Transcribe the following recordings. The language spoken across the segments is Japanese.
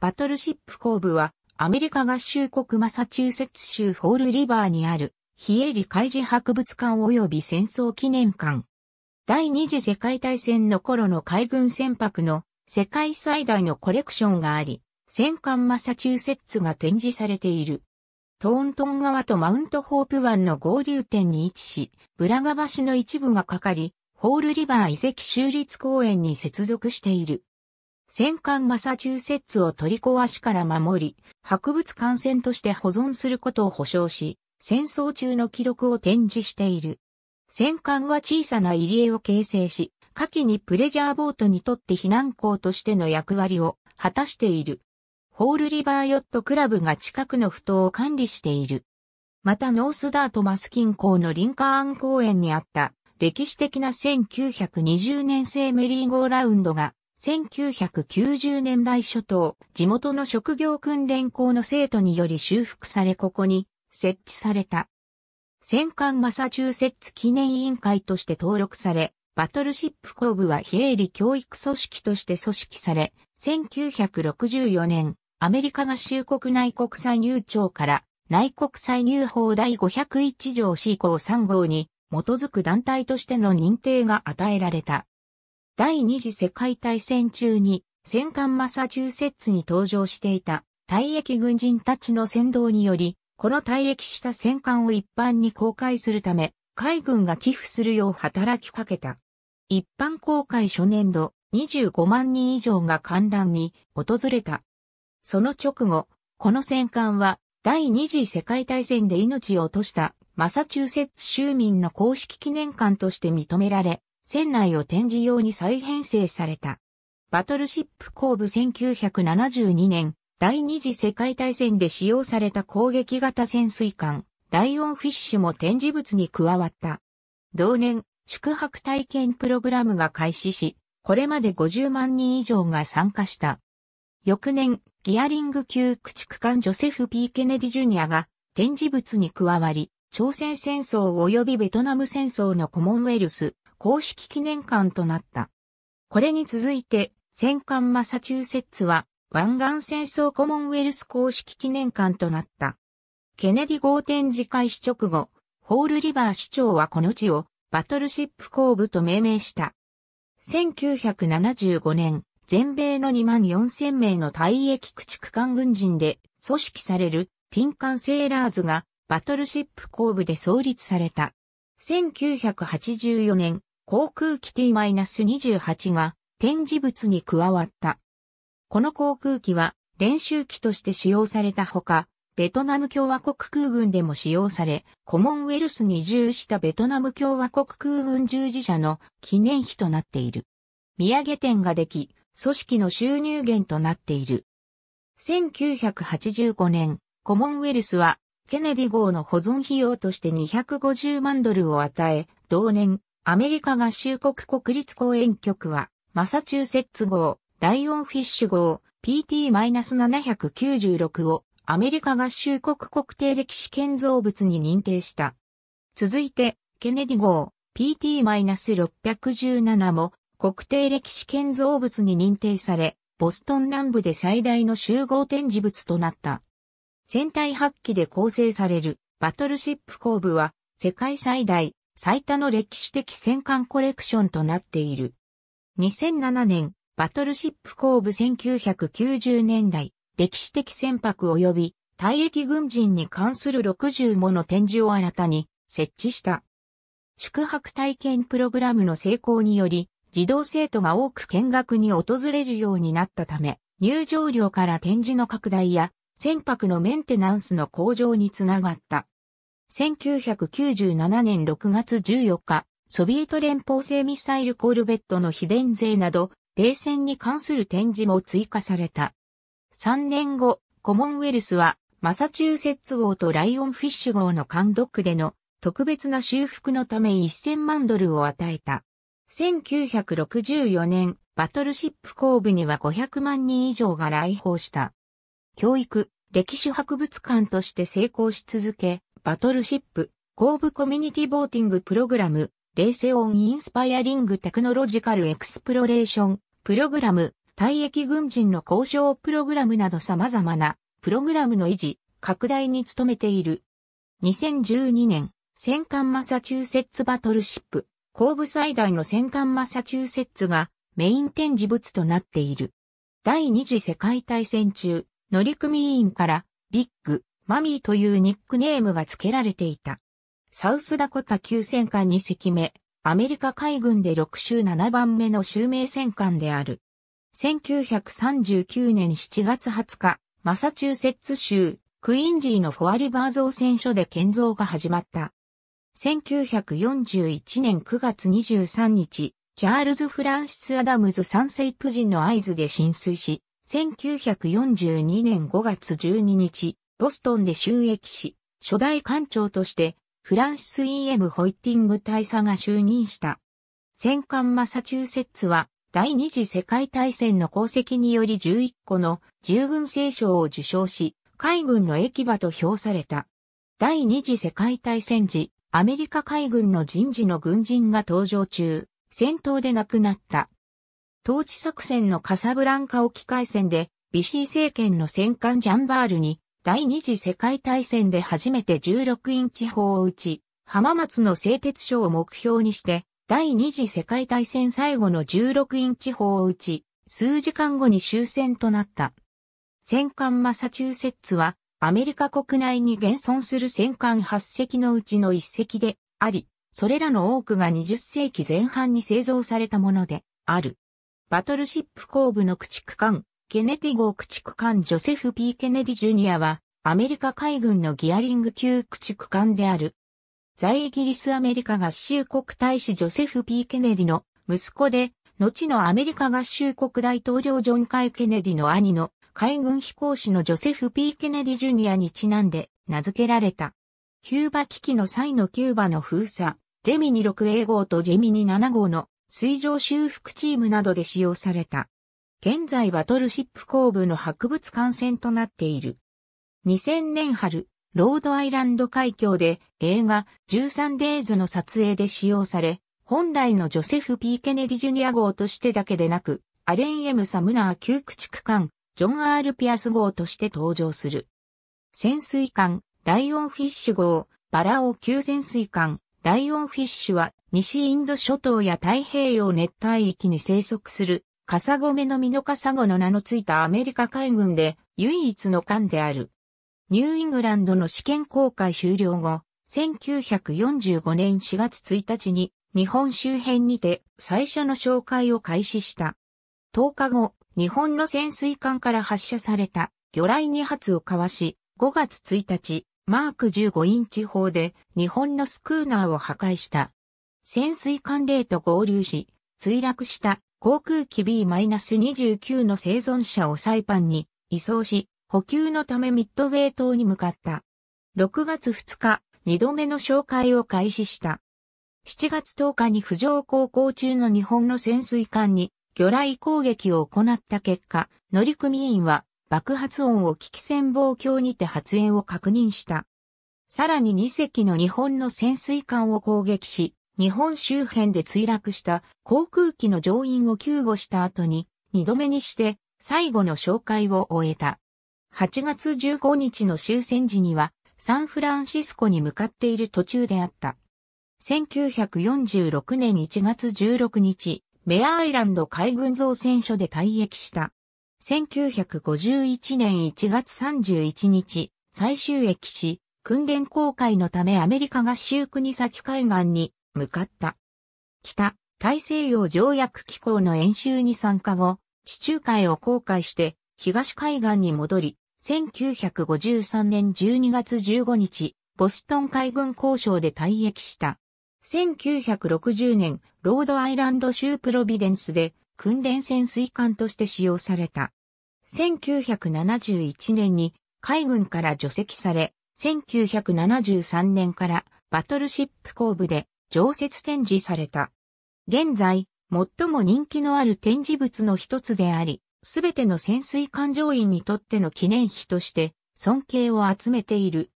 バトルシップ後部は、アメリカ合衆国マサチューセッツ州フォールリバーにある、非営利海事博物館及び戦争記念館。第二次世界大戦の頃の海軍船舶の世界最大のコレクションがあり、戦艦マサチューセッツが展示されている。トーントン川とマウントホープ湾の合流点に位置し、ブラガ橋の一部がかかり、ホールリバー遺跡州立公園に接続している。戦艦マサチューセッツを取り壊しから守り、博物館船として保存することを保証し、戦争中の記録を展示している。戦艦は小さな入り江を形成し、下記にプレジャーボートにとって避難港としての役割を果たしている。ホールリバーヨットクラブが近くの埠頭を管理している。またノースダートマス近郊のリンカーン公園にあった歴史的な1920年製メリーゴーラウンドが1990年代初頭、地元の職業訓練校の生徒により修復されここに設置された。戦艦マサチューセッツ記念委員会として登録され、バトルシップ工部は非営利教育組織として組織され、1964年、アメリカ合衆国内国際入庁から内国際入法第501条 C 項3号に基づく団体としての認定が与えられた。第二次世界大戦中に戦艦マサチューセッツに登場していた退役軍人たちの先導により、この退役した戦艦を一般に公開するため、海軍が寄付するよう働きかけた。一般公開初年度、25万人以上が観覧に訪れた。その直後、この戦艦は第二次世界大戦で命を落としたマサチューセッツ州民の公式記念館として認められ、船内を展示用に再編成された。バトルシップ後部1972年、第二次世界大戦で使用された攻撃型潜水艦、ライオンフィッシュも展示物に加わった。同年、宿泊体験プログラムが開始し、これまで50万人以上が参加した。翌年、ギアリング級駆逐艦ジョセフ・ P・ ケネディ・ジュニアが展示物に加わり、朝鮮戦争及びベトナム戦争のコモンウェルス、公式記念館となった。これに続いて、戦艦マサチューセッツは湾岸戦争コモンウェルス公式記念館となった。ケネディ号展示開始直後、ホールリバー市長はこの地をバトルシップ後部と命名した。1975年、全米の2万4000名の退役駆逐艦軍人で組織されるティンカンセーラーズがバトルシップ後部で創立された。1984年、航空機 T-28 が展示物に加わった。この航空機は練習機として使用されたほか、ベトナム共和国空軍でも使用され、コモンウェルスに移住したベトナム共和国空軍従事者の記念碑となっている。土産店ができ、組織の収入源となっている。1985年、コモンウェルスは、ケネディ号の保存費用として250万ドルを与え、同年、アメリカ合衆国国立公園局は、マサチューセッツ号、ライオンフィッシュ号、PT-796 をアメリカ合衆国国定歴史建造物に認定した。続いて、ケネディ号、PT-617 も国定歴史建造物に認定され、ボストン南部で最大の集合展示物となった。船体8機で構成されるバトルシップ後部は世界最大最多の歴史的戦艦コレクションとなっている。2007年、バトルシップ後部1990年代、歴史的船舶及び退役軍人に関する60もの展示を新たに設置した。宿泊体験プログラムの成功により、児童生徒が多く見学に訪れるようになったため、入場料から展示の拡大や船舶のメンテナンスの向上につながった。1997年6月14日、ソビエト連邦製ミサイルコルベットの秘伝税など、冷戦に関する展示も追加された。3年後、コモンウェルスは、マサチューセッツ号とライオンフィッシュ号の監督での特別な修復のため1000万ドルを与えた。1964年、バトルシップ後部には500万人以上が来訪した。教育、歴史博物館として成功し続け、バトルシップ、後部コミュニティボーティングプログラム、レーセオンインスパイアリングテクノロジカルエクスプロレーション、プログラム、退役軍人の交渉プログラムなど様々な、プログラムの維持、拡大に努めている。2012年、戦艦マサチューセッツバトルシップ、後部最大の戦艦マサチューセッツがメイン展示物となっている。第二次世界大戦中、乗組員からビッグ、マミーというニックネームが付けられていた。サウスダコタ級戦艦2隻目、アメリカ海軍で6週7番目の襲名戦艦である。1939年7月20日、マサチューセッツ州、クインジーのフォアリバー造船所で建造が始まった。1941年9月23日、チャールズ・フランシス・アダムズ三世夫人の合図で浸水し、1942年5月12日、ボストンで収益し、初代艦長として、フランシス・ E.M. ホイッティング大佐が就任した。戦艦マサチューセッツは、第二次世界大戦の功績により11個の従軍聖賞を受賞し、海軍の駅場と評された。第二次世界大戦時、アメリカ海軍の人事の軍人が登場中、戦闘で亡くなった。統治作戦のカサブランカ沖海戦で、ビシー政権の戦艦ジャンバールに第二次世界大戦で初めて16インチ砲を撃ち、浜松の製鉄所を目標にして、第二次世界大戦最後の16インチ砲を撃ち、数時間後に終戦となった。戦艦マサチューセッツは、アメリカ国内に現存する戦艦8隻のうちの1隻であり、それらの多くが20世紀前半に製造されたものである。バトルシップ後部の駆逐艦、ケネティ号駆逐艦ジョセフ・ P・ ケネディ・ジュニアは、アメリカ海軍のギアリング級駆逐艦である。在イギリスアメリカ合衆国大使ジョセフ・ P・ ケネディの息子で、後のアメリカ合衆国大統領ジョン・カイ・ケネディの兄の海軍飛行士のジョセフ・ P・ ケネディ・ジュニアにちなんで名付けられた。キューバ危機の際のキューバの封鎖、ジェミニ 6A 号とジェミニ7号の水上修復チームなどで使用された。現在バトルシップ工部の博物館船となっている。2000年春、ロードアイランド海峡で映画1 3デイズの撮影で使用され、本来のジョセフ・ P・ ケネディ・ジュニア号としてだけでなく、アレン・エム・サムナー旧駆逐艦、ジョン・アール・ピアス号として登場する。潜水艦、ライオンフィッシュ号、バラオ級潜水艦、ライオンフィッシュは西インド諸島や太平洋熱帯域に生息するカサゴメのミノカサゴの名のついたアメリカ海軍で唯一の艦である。ニューイングランドの試験公開終了後、1945年4月1日に日本周辺にて最初の紹介を開始した。10日後、日本の潜水艦から発射された魚雷2発をかわし、5月1日、マーク15インチ砲で日本のスクーナーを破壊した。潜水艦レーと合流し、墜落した航空機 B-29 の生存者をサイパンに移送し、補給のためミッドウェイ島に向かった。6月2日、2度目の紹介を開始した。7月10日に浮上航行中の日本の潜水艦に魚雷攻撃を行った結果、乗組員は爆発音を危機潜望鏡にて発煙を確認した。さらに2隻の日本の潜水艦を攻撃し、日本周辺で墜落した航空機の乗員を救護した後に、二度目にして最後の紹介を終えた。8月15日の終戦時には、サンフランシスコに向かっている途中であった。1946年1月16日、メアアイランド海軍造船所で退役した。1951年1月31日、最終駅し、訓練公開のためアメリカ合衆国先海岸に向かった。北、大西洋条約機構の演習に参加後、地中海を航海して、東海岸に戻り、1953年12月15日、ボストン海軍交渉で退役した。1960年、ロードアイランド州プロビデンスで訓練潜水艦として使用された。1971年に海軍から除籍され、1973年からバトルシップ後部で常設展示された。現在、最も人気のある展示物の一つであり、すべての潜水艦乗員にとっての記念碑として尊敬を集めている。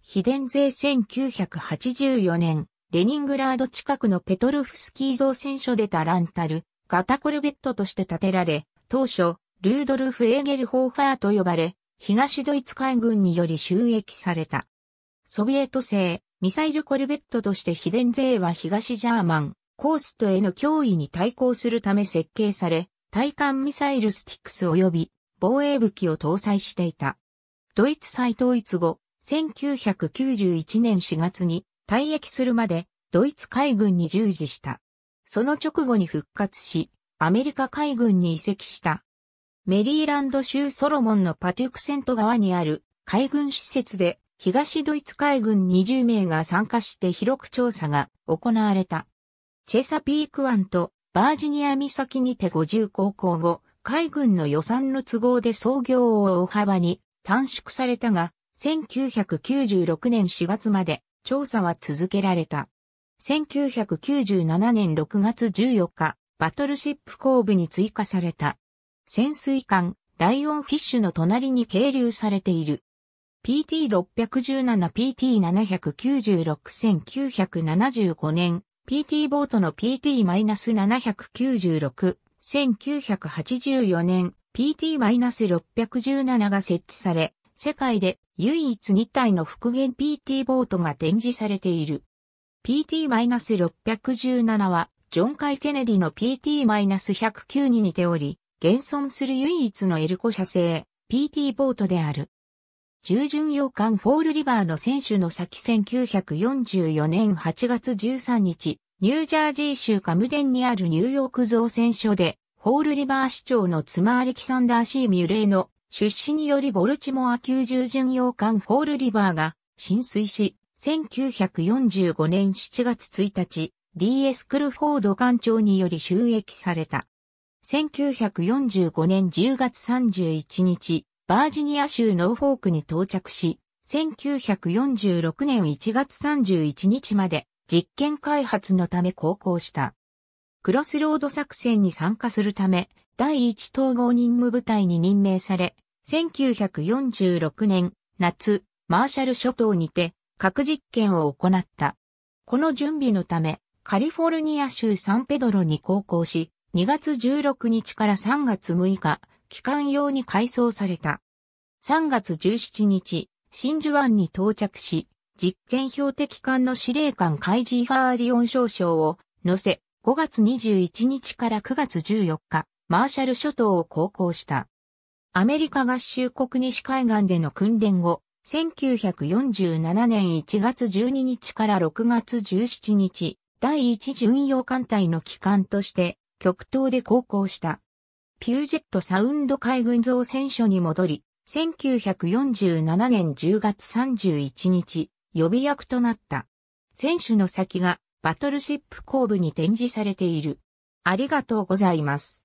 秘伝税1984年、レニングラード近くのペトロフスキー造船所でタランタル、ガタコルベットとして建てられ、当初、ルードルフ・エーゲルホーファーと呼ばれ、東ドイツ海軍により収益された。ソビエト製、ミサイルコルベットとして秘伝勢は東ジャーマン、コーストへの脅威に対抗するため設計され、対艦ミサイルスティックス及び防衛武器を搭載していた。ドイツ再統一後、1991年4月に退役するまでドイツ海軍に従事した。その直後に復活し、アメリカ海軍に移籍した。メリーランド州ソロモンのパテュクセント川にある海軍施設で東ドイツ海軍20名が参加して広く調査が行われた。チェサピーク湾とバージニア岬にて50航行後、海軍の予算の都合で操業を大幅に短縮されたが、1996年4月まで調査は続けられた。1997年6月14日、バトルシップ後部に追加された。潜水艦、ライオンフィッシュの隣に係留されている。PT617PT796-1975 年、PT ボートの PT-796、1984年、PT-617 が設置され、世界で唯一2体の復元 PT ボートが展示されている。PT-617 は、ジョン・カイ・ケネディの PT-109 に似ており、現存する唯一のエルコ社製、PT ボートである。従順洋館フォールリバーの選手の先1944年8月13日、ニュージャージー州カムデンにあるニューヨーク造船所で、フォールリバー市長の妻アレキサンダー・シー・ミュレーの出資によりボルチモア級従順洋館フォールリバーが浸水し、1945年7月1日、DS クルフォード艦長により収益された。1945年10月31日、バージニア州ノーフォークに到着し、1946年1月31日まで実験開発のため航行した。クロスロード作戦に参加するため、第一統合任務部隊に任命され、1946年夏、マーシャル諸島にて核実験を行った。この準備のため、カリフォルニア州サンペドロに航行し、2月16日から3月6日、機関用に改装された。3月17日、真珠湾に到着し、実験標的艦の司令官カイジー・ファーリオン少将を乗せ、5月21日から9月14日、マーシャル諸島を航行した。アメリカ合衆国西海岸での訓練後、1947年1月12日から6月17日、第1巡洋艦隊の機関として、極東で航行した。ピュージェットサウンド海軍造船所に戻り、1947年10月31日、予備役となった。選手の先がバトルシップ後部に展示されている。ありがとうございます。